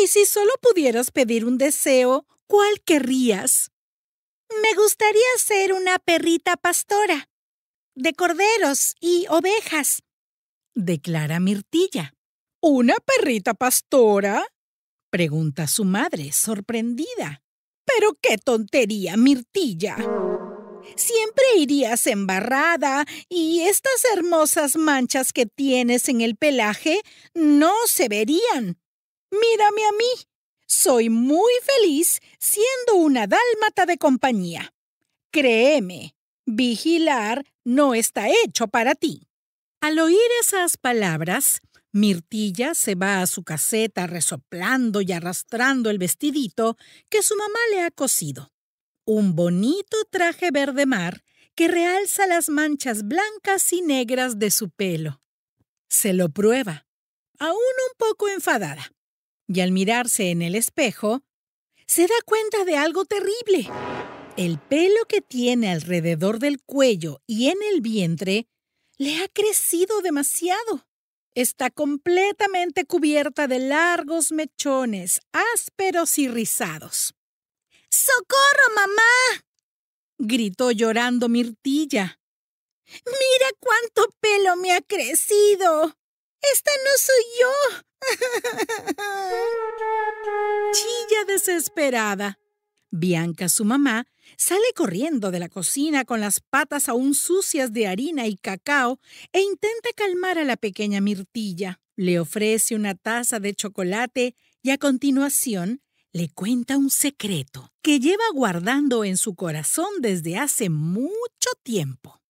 Y si solo pudieras pedir un deseo, ¿cuál querrías? Me gustaría ser una perrita pastora, de corderos y ovejas, declara Mirtilla. ¿Una perrita pastora? pregunta su madre, sorprendida. Pero qué tontería, Mirtilla. Siempre irías embarrada y estas hermosas manchas que tienes en el pelaje no se verían. Mírame a mí. Soy muy feliz siendo una dálmata de compañía. Créeme, vigilar no está hecho para ti. Al oír esas palabras, Mirtilla se va a su caseta resoplando y arrastrando el vestidito que su mamá le ha cosido. Un bonito traje verde mar que realza las manchas blancas y negras de su pelo. Se lo prueba, aún un poco enfadada, y al mirarse en el espejo, se da cuenta de algo terrible. El pelo que tiene alrededor del cuello y en el vientre le ha crecido demasiado. Está completamente cubierta de largos mechones ásperos y rizados. ¡Socorro, mamá! gritó llorando Mirtilla. ¡Mira cuánto pelo me ha crecido! ¡Esta no soy yo! desesperada. Bianca, su mamá, sale corriendo de la cocina con las patas aún sucias de harina y cacao e intenta calmar a la pequeña Mirtilla. Le ofrece una taza de chocolate y a continuación le cuenta un secreto que lleva guardando en su corazón desde hace mucho tiempo.